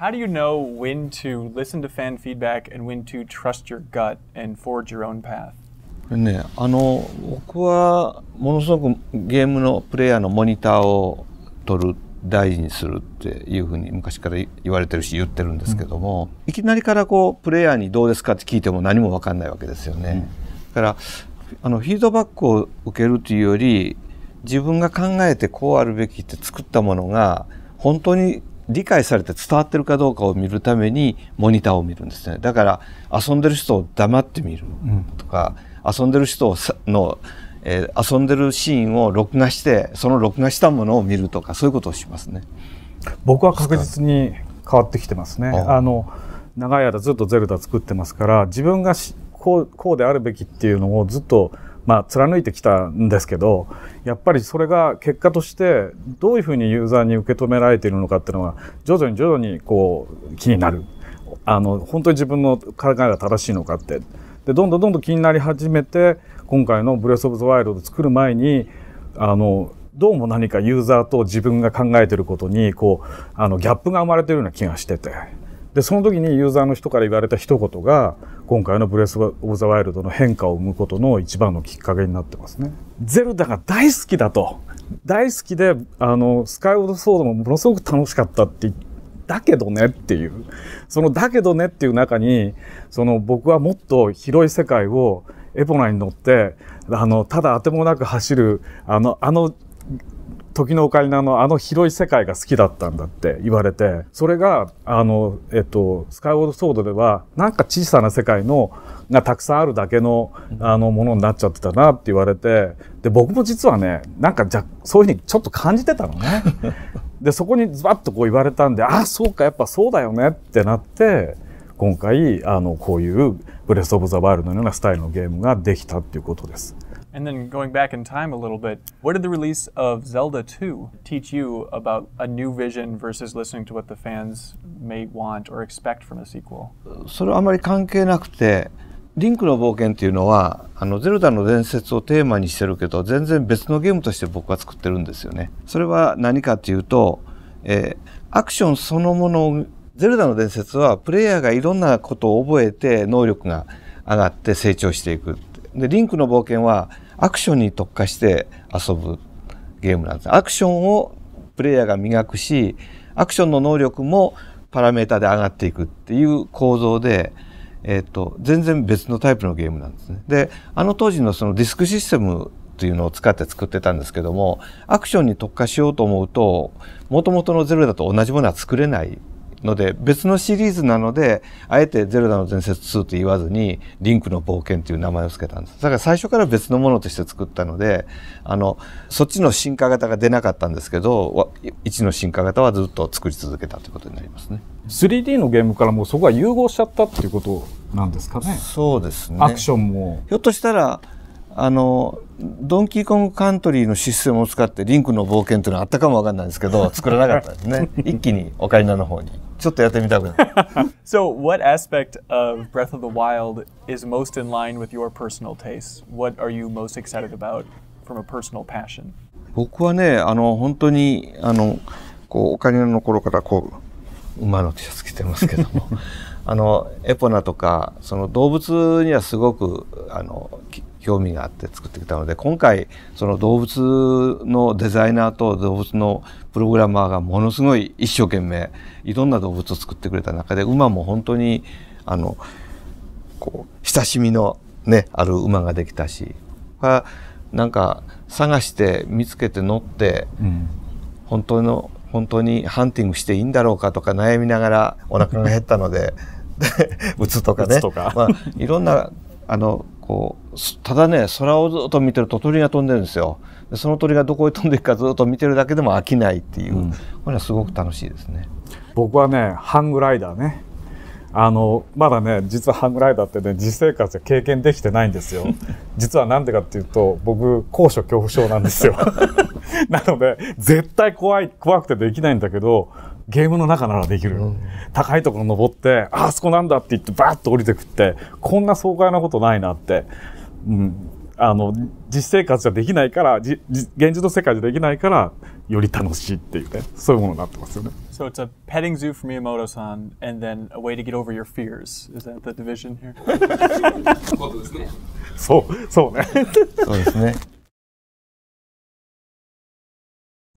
How do you know when to listen to fan feedback and when to trust your gut and forge your own path? ね、あの僕はものすごくゲームのプレイヤーのモニターを取る大事にするっていうふうに昔から言われてるし言ってるんですけども、うん、いきなりからこうプレイヤーにどうですかって聞いても何も分かんないわけですよね。うん、からあのフィードバックを受けるというより自分が考えてこうあるべきって作ったものが本当に理解されて伝わってるかどうかを見るためにモニターを見るんですねだから遊んでる人を黙って見るとか、うん、遊んでる人の、えー、遊んでるシーンを録画してその録画したものを見るとかそういうことをしますね僕は確実に変わってきてますねあの長い間ずっと「ゼルダ」作ってますから自分がこうこうであるべきっていうのをずっとまあ、貫いてきたんですけどやっぱりそれが結果としてどういうふうにユーザーに受け止められているのかっていうのが徐々に徐々にこう気になるあの本当に自分の考えが正しいのかってでどんどんどんどん気になり始めて今回の「ブレス・オブ・ザ・ワイルド」を作る前にあのどうも何かユーザーと自分が考えてることにこうあのギャップが生まれてるような気がしてて。でその時にユーザーの人から言われた一言が今回の「ブレス・オブ・ザ・ワイルド」の変化を生むことの一番のきっかけになってますね。ゼルダが大好きだと大好きであのスカイ・オブ・ソードもものすごく楽しかったってだけどねっていうその「だけどね」っていう中にその僕はもっと広い世界をエポナに乗ってあのただあてもなく走るあのあの時のオカリナのあの広い世界が好きだったんだって言われて、それが、あの、えっと、スカイウォードソードでは、なんか小さな世界の、がたくさんあるだけの、あの、ものになっちゃってたなって言われて、で、僕も実はね、なんかじゃ、そういうふうにちょっと感じてたのね。で、そこにズバッとこう言われたんで、あ、そうか、やっぱそうだよねってなって、今回、あの、こういう、ブレス・オブ・ザ・ワイルドのようなスタイルのゲームができたっていうことです。And then going back in time a little bit, what did the release of Zelda 2 teach you about a new vision versus listening to what the fans may want or expect from a sequel? それはあまり関係なくて、リンクの冒険っていうのは、あの、ゼルダの伝説をテーマにしてるけど、全然別のゲームとして僕は作ってるんですよね。それは何かっていうと、えー、アクションそのものゼルダの伝説はプレイヤーがいろんなことを覚えて能力が上がって成長していく。でリンクの冒険はアクションに特化して遊ぶゲームなんですアクションをプレイヤーが磨くしアクションの能力もパラメータで上がっていくっていう構造で、えーと、全然別のタイプのゲームなんですね。であの当時のそのディスクシステムというのを使って作ってたんですけどもアクションに特化しようと思うともともとのゼロだと同じものは作れないので別のシリーズなのであえて「ゼルダの伝説2」と言わずに「リンクの冒険」という名前を付けたんですだから最初から別のものとして作ったのであのそっちの進化型が出なかったんですけど1の進化型はずっと作り続けたということになりますね 3D のゲームからもうそこは融合しちゃったっていうことなんですかねそうですねアクションもひょっとしたらあのドンキーコングカントリーのシステムを使ってリンクの冒険というのはあったかもわかんないんですけど作らなかったですね 一気にオカリナの方に。ちょっとやってみたくなる。so, what aspect of Breath of the Wild is most in line with your personal tastes? What are you most excited about from a personal passion? 僕はね、あの本当にあのこうオカリナの頃からこう馬の T シャツ着てますけども、あのエポナとかその動物にはすごくあの興味があって作ってきたので今回その動物のデザイナーと動物のプログラマーがものすごい一生懸命いろんな動物を作ってくれた中で馬も本当にあのこう親しみの、ね、ある馬ができたしなんか探して見つけて乗って、うん、本当の本当にハンティングしていいんだろうかとか悩みながらお腹が減ったので、う つとかねまあ、いろんなあのこうただね空をずっと見てると鳥が飛んでるんですよでその鳥がどこへ飛んでいくかずっと見てるだけでも飽きないっていう、うん、これはすごく楽しいですね僕はねハングライダーねあのまだね実はハングライダーってね実生活で経験できてないんですよ 実は何でかっていうと僕高所恐怖症なんですよ なので絶対怖い怖くてできないんだけどゲームの中ならできる、うん、高いところ登ってあそこなんだって言ってバーッと降りてくってこんな爽快なことないなって、うん、あの実生活じゃできないから現実の世界じゃできないからより楽しいっていうねそういうものになってますよね。So it's a petting zoo for Miyamoto-san and then a way to get over your fears. Is that the division here? そう、そうね。そうですね。